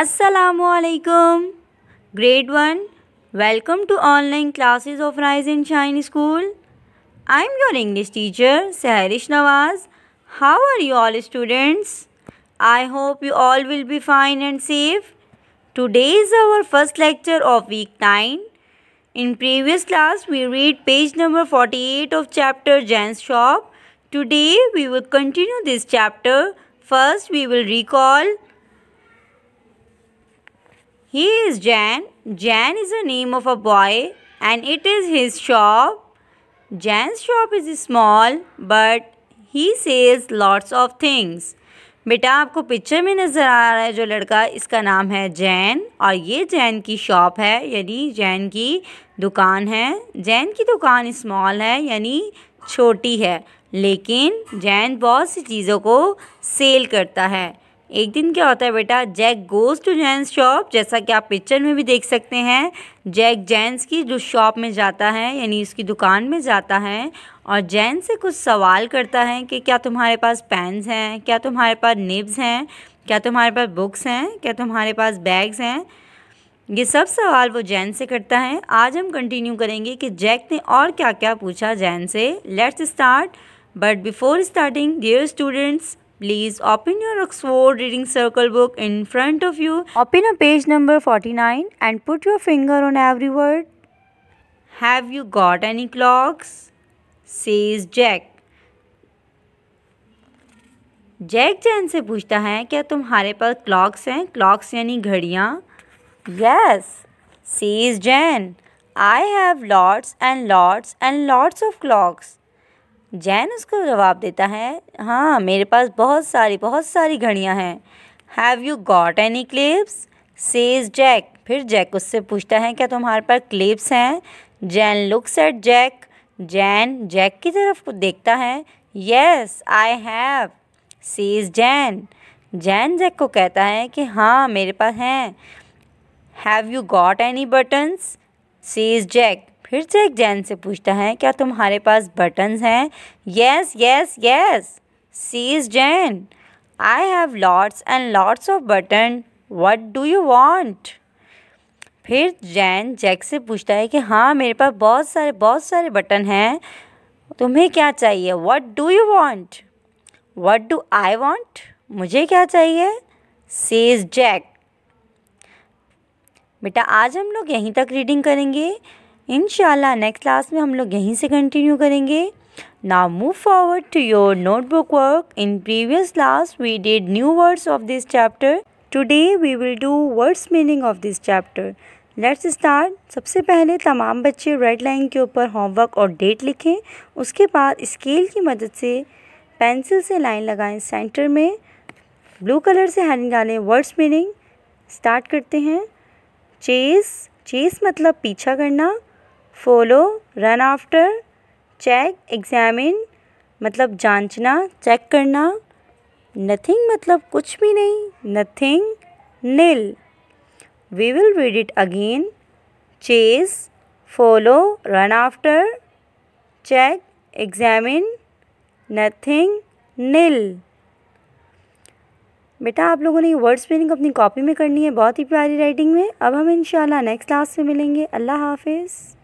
assalamu alaikum grade 1 welcome to online classes of rise and shine school i am your english teacher saharish nawaz how are you all students i hope you all will be fine and safe today is our first lecture of week 9 in previous class we read page number 48 of chapter jan's shop today we will continue this chapter first we will recall He is Jan. Jan is the name of a boy and it is his shop. Jan's shop is small but he sells lots of things. बेटा आपको picture में नज़र आ रहा है जो लड़का इसका नाम है जैन और ये जैन की शॉप है यानी जैन की दुकान है जैन की दुकान स्मॉल है यानी छोटी है लेकिन जैन बहुत सी चीज़ों को सेल करता है एक दिन क्या होता है बेटा Jack goes to Jan's shop जैसा कि आप पिक्चर में भी देख सकते हैं जैक जैन्स की जो शॉप में जाता है यानी उसकी दुकान में जाता है और जैन से कुछ सवाल करता है कि क्या तुम्हारे पास पैंस हैं क्या तुम्हारे पास निब्स हैं क्या तुम्हारे पास बुक्स हैं क्या तुम्हारे पास बैग्स हैं ये सब सवाल वो जैन से करता है आज हम कंटिन्यू करेंगे कि जैक ने और क्या क्या पूछा जैन से let's start but before starting dear students Please open your Oxford Reading Circle book in front of you. Open a page number 49 and put your finger on every word. Have you got any clocks? Says Jack. Jack Jen से पूछता है क्या tumhare पास clocks हैं clocks yani घड़ियाँ Yes. Says Jain I have lots and lots and lots of clocks. Jain उसको जवाब देता है हाँ मेरे पास बहुत सारी बहुत सारी घड़ियाँ हैं have you got any clips says Jack फिर जैक उससे पूछता है क्या तुम्हारे पास क्लिप्स हैं Jan looks at Jack Jan Jack की तरफ देखता है yes I have says Jan Jan Jack को कहता है कि हाँ मेरे पास हैं have you got any buttons says Jack फिर से एक जैन से पूछता है क्या तुम्हारे पास बटन्स हैं yes yes yes C is Jain I have lots and lots of button what do you want फिर जैन जैक से पूछता है कि हाँ मेरे पास बहुत सारे बहुत सारे बटन हैं तुम्हें क्या चाहिए what do you want what do I want मुझे क्या चाहिए सी इज़ जैक बेटा आज हम लोग यहीं तक रीडिंग करेंगे इन नेक्स्ट क्लास में हम लोग यहीं से कंटिन्यू करेंगे Now move forward to your notebook work in previous class we did new words of this chapter today we will do words meaning of this chapter let's start सबसे पहले तमाम बच्चे रेड लाइन के ऊपर homework और date लिखें उसके बाद स्केल की मदद से पेंसिल से लाइन लगाएं सेंटर में ब्लू कलर से हैंड डालें वर्ड्स मीनिंग स्टार्ट करते हैं चेस चेस मतलब पीछा करना follow run after check examine मतलब जांचना चेक करना नथिंग मतलब कुछ भी नहीं nothing nil we will read it again chase follow run after check examine nothing nil बेटा आप लोगों ने ये मीनिंग अपनी कॉपी में करनी है बहुत ही प्यारी राइटिंग में अब हम इंशाल्लाह नेक्स्ट क्लास में मिलेंगे अल्लाह हाफिज़